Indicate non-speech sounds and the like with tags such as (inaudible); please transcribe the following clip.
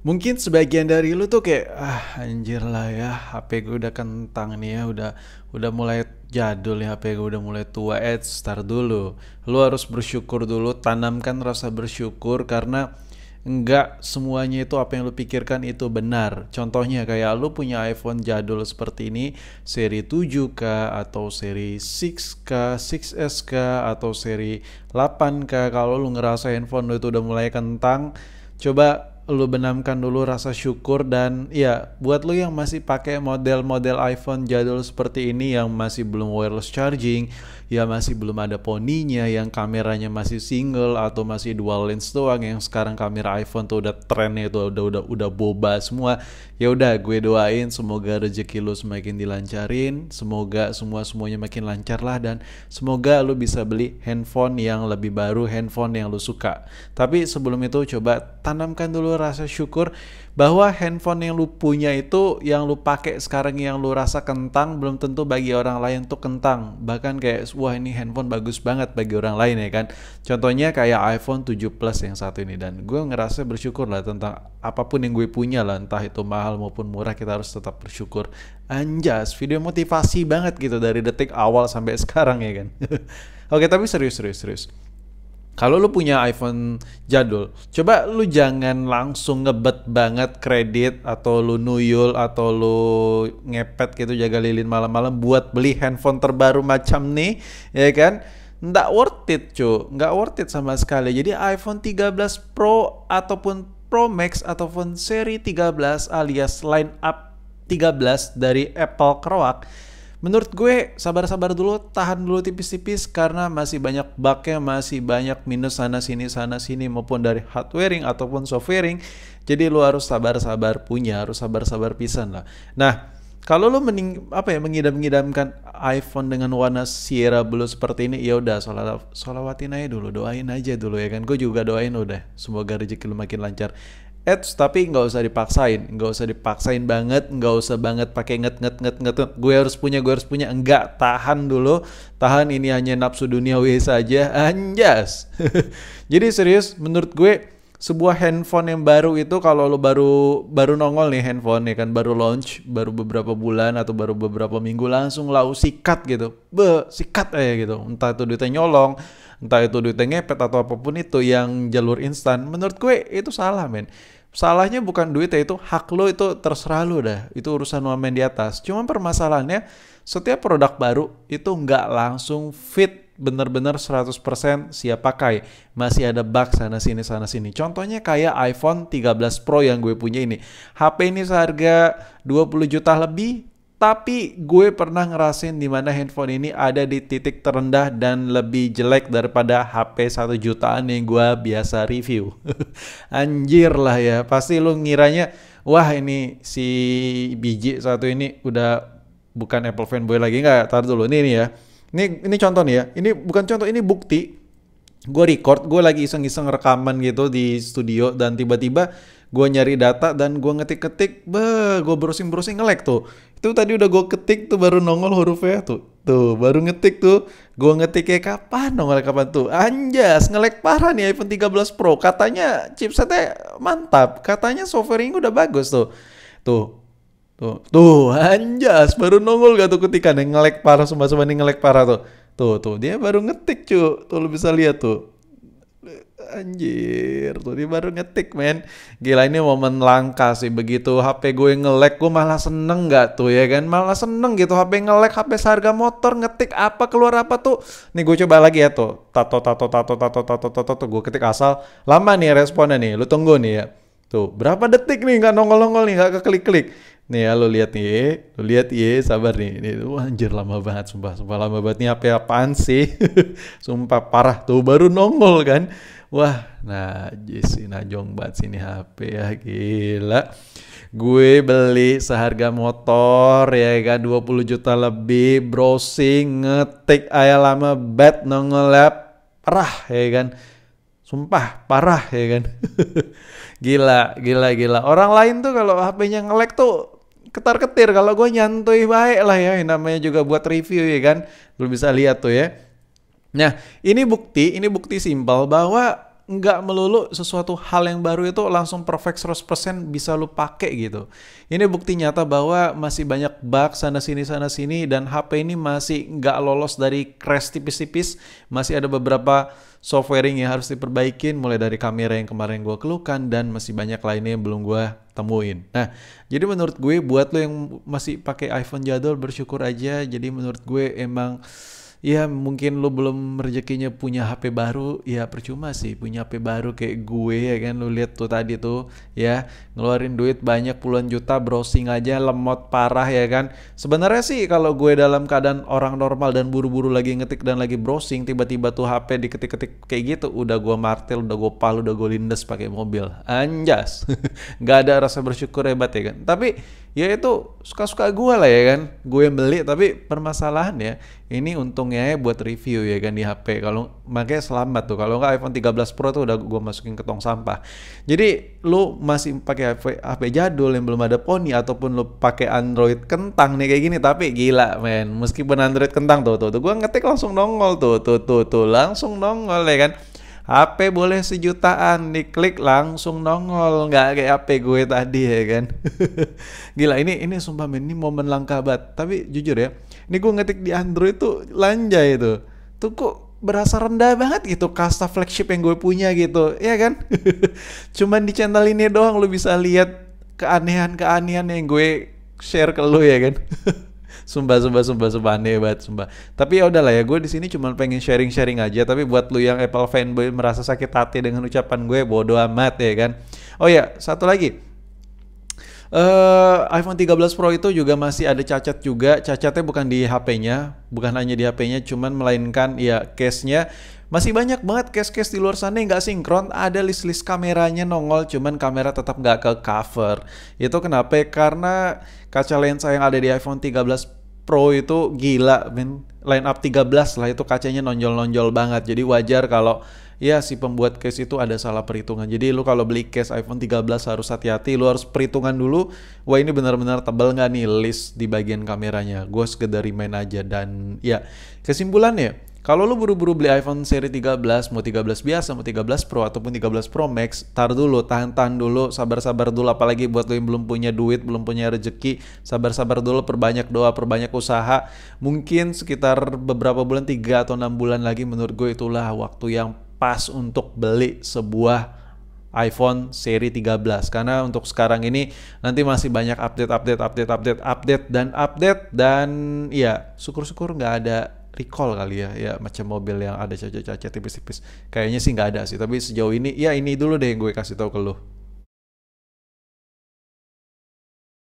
Mungkin sebagian dari lu tuh kayak ah anjir lah ya HP gue udah kentang nih ya udah udah mulai jadul ya HP gue udah mulai tua eh start dulu lu harus bersyukur dulu tanamkan rasa bersyukur karena enggak semuanya itu apa yang lu pikirkan itu benar. Contohnya kayak lu punya iPhone jadul seperti ini, seri 7K atau seri 6K, 6 k atau seri 8K. Kalau lu ngerasa handphone lu itu udah mulai kentang, coba lu benamkan dulu rasa syukur dan ya buat lu yang masih pakai model-model iPhone jadul seperti ini yang masih belum wireless charging, ya masih belum ada poninya, yang kameranya masih single atau masih dual lens doang yang sekarang kamera iPhone tuh udah trennya itu udah udah udah boba semua. Ya udah gue doain semoga rezeki lu semakin dilancarin, semoga semua-semuanya makin lancar lah dan semoga lu bisa beli handphone yang lebih baru, handphone yang lu suka. Tapi sebelum itu coba tanamkan dulu rasa syukur bahwa handphone yang lu punya itu yang lu pakai sekarang yang lu rasa kentang belum tentu bagi orang lain tuh kentang bahkan kayak wah ini handphone bagus banget bagi orang lain ya kan contohnya kayak iPhone 7 Plus yang satu ini dan gue ngerasa bersyukur lah tentang apapun yang gue punya lah entah itu mahal maupun murah kita harus tetap bersyukur anjas video motivasi banget gitu dari detik awal sampai (laughs) sekarang ya kan oke tapi serius serius serius kalau lu punya iPhone jadul, coba lu jangan langsung ngebet banget kredit atau lu nuyul atau lu ngepet gitu jaga lilin malam-malam buat beli handphone terbaru macam nih, ya kan? Nggak worth it, cu. Nggak worth it sama sekali. Jadi iPhone 13 Pro ataupun Pro Max ataupun seri 13 alias line up 13 dari Apple Croak menurut gue sabar-sabar dulu, tahan dulu tipis-tipis karena masih banyak bugnya, masih banyak minus sana sini sana sini maupun dari hardwaring ataupun softwaring. Jadi lu harus sabar-sabar punya, harus sabar-sabar pisan lah. Nah, kalau lu mening, apa ya mengidam-ngidamkan iPhone dengan warna Sierra Blue seperti ini, ya udah sholawatin aja dulu, doain aja dulu ya kan. Gue juga doain udah, semoga rezeki lu makin lancar ads tapi nggak usah dipaksain nggak usah dipaksain banget nggak usah banget pakai nget nget nget nget gue harus punya gue harus punya enggak tahan dulu tahan ini hanya nafsu duniawi saja anjas (laughs) jadi serius menurut gue sebuah handphone yang baru itu kalau lo baru baru nongol nih handphone ya kan baru launch baru beberapa bulan atau baru beberapa minggu langsung lau sikat gitu be sikat aja gitu entah itu duitnya nyolong entah itu duitnya ngepet atau apapun itu yang jalur instan menurut gue itu salah men Salahnya bukan duit ya itu hak lo itu terserah lo dah. Itu urusan wamen di atas. Cuma permasalahannya setiap produk baru itu nggak langsung fit bener-bener 100% siap pakai. Masih ada bug sana sini sana sini. Contohnya kayak iPhone 13 Pro yang gue punya ini. HP ini seharga 20 juta lebih, tapi gue pernah ngerasain mana handphone ini ada di titik terendah dan lebih jelek daripada HP 1 jutaan yang gue biasa review. (laughs) Anjir lah ya, pasti lu ngiranya, wah ini si biji satu ini udah bukan Apple fanboy lagi. Nggak, tar dulu, ini, ini ya. Ini, ini contoh nih ya, ini bukan contoh, ini bukti. Gue record, gue lagi iseng-iseng rekaman gitu di studio dan tiba-tiba gue nyari data dan gue ngetik-ketik, be, gue browsing-browsing ngelek tuh. Itu tadi udah gue ketik tuh baru nongol hurufnya tuh. Tuh, baru ngetik tuh. Gue ngetik kayak kapan nongol kapan tuh. Anjas, ngelek parah nih iPhone 13 Pro. Katanya chipsetnya mantap. Katanya softwarenya udah bagus tuh. Tuh, Tuh, tuh anjas baru nongol gak tuh ketikan yang ngelek parah sumpah-sumpah ini ngelek parah tuh. Tuh, tuh dia baru ngetik cu. Tuh lu bisa lihat tuh. Anjir, tuh dia baru ngetik men Gila ini momen langka sih Begitu HP gue ngelek Gue malah seneng gak tuh ya kan Malah seneng gitu HP ngelek HP seharga motor Ngetik apa keluar apa tuh Nih gue coba lagi ya tuh Tato tato tato tato tato tato tato Gue ketik asal Lama nih responnya nih Lu tunggu nih ya Tuh berapa detik nih gak nongol-nongol nih Gak keklik-klik Nih ya lu lihat nih, lu lihat ye, iya, sabar nih. ini anjir lama banget sumpah, sumpah lama banget nih HP apaan sih? (laughs) sumpah parah tuh baru nongol kan. Wah, nah, sih najong banget sini HP ya gila. Gue beli seharga motor ya kan 20 juta lebih browsing ngetik ayah lama bet nongolap ya, parah ya kan. Sumpah parah ya kan. (laughs) gila, gila, gila. Orang lain tuh kalau HP-nya ngelek tuh ketar-ketir kalau gue nyantui baik lah ya namanya juga buat review ya kan lu bisa lihat tuh ya Nah, ini bukti, ini bukti simpel bahwa nggak melulu sesuatu hal yang baru itu langsung perfect 100% bisa lu pake gitu. Ini bukti nyata bahwa masih banyak bug sana sini sana sini dan HP ini masih nggak lolos dari crash tipis-tipis. Masih ada beberapa software yang harus diperbaikin mulai dari kamera yang kemarin gue keluhkan dan masih banyak lainnya yang belum gue temuin. Nah, jadi menurut gue buat lo yang masih pakai iPhone jadul bersyukur aja. Jadi menurut gue emang ya mungkin lo belum rezekinya punya HP baru ya percuma sih punya HP baru kayak gue ya kan lu lihat tuh tadi tuh ya ngeluarin duit banyak puluhan juta browsing aja lemot parah ya kan sebenarnya sih kalau gue dalam keadaan orang normal dan buru-buru lagi ngetik dan lagi browsing tiba-tiba tuh HP diketik-ketik kayak gitu udah gue martil udah gue palu, udah gue lindes pakai mobil anjas (laughs) Gak ada rasa bersyukur hebat ya kan tapi ya itu suka-suka gue lah ya kan gue yang beli tapi permasalahannya ini untungnya ya buat review ya kan di HP kalau makanya selamat tuh kalau nggak iPhone 13 Pro tuh udah gue masukin ke tong sampah jadi lu masih pakai HP, HP jadul yang belum ada poni ataupun lu pakai Android kentang nih kayak gini tapi gila men meskipun Android kentang tuh tuh, tuh gue ngetik langsung nongol tuh tuh tuh tuh langsung nongol ya kan HP boleh sejutaan diklik langsung nongol nggak kayak HP gue tadi ya kan (laughs) gila ini ini sumpah ini momen langka banget tapi jujur ya ini gue ngetik di Android tuh lanjai itu tuh kok berasa rendah banget gitu kasta flagship yang gue punya gitu ya kan (laughs) cuman di channel ini doang lo bisa lihat keanehan-keanehan yang gue share ke lo ya kan (laughs) sumpah sumpah sumpah sumpah aneh banget sumpah tapi ya udahlah ya gue di sini cuma pengen sharing sharing aja tapi buat lu yang Apple fanboy merasa sakit hati dengan ucapan gue bodo amat ya kan oh ya satu lagi Uh, iPhone 13 Pro itu juga masih ada cacat juga. Cacatnya bukan di HP-nya, bukan hanya di HP-nya, cuman melainkan ya case-nya masih banyak banget case-case di luar sana yang gak sinkron, ada list-list kameranya nongol, cuman kamera tetap gak ke cover. Itu kenapa? Karena kaca lensa yang ada di iPhone 13 Pro itu gila men line up 13 lah itu kacanya nonjol-nonjol banget jadi wajar kalau ya si pembuat case itu ada salah perhitungan jadi lu kalau beli case iPhone 13 harus hati-hati lu harus perhitungan dulu wah ini benar-benar tebal nggak nih list di bagian kameranya gue sekedar main aja dan ya kesimpulannya kalau lo buru-buru beli iPhone seri 13, mau 13 biasa, mau 13 Pro ataupun 13 Pro Max, tar dulu, tahan-tahan dulu, sabar-sabar dulu apalagi buat lo yang belum punya duit, belum punya rezeki, sabar-sabar dulu, perbanyak doa, perbanyak usaha. Mungkin sekitar beberapa bulan 3 atau 6 bulan lagi menurut gue itulah waktu yang pas untuk beli sebuah iPhone seri 13 karena untuk sekarang ini nanti masih banyak update update update update update dan update dan ya syukur-syukur nggak ada recall kali ya ya macam mobil yang ada cacat-cacat tipis-tipis kayaknya sih nggak ada sih tapi sejauh ini ya ini dulu deh yang gue kasih tahu ke lo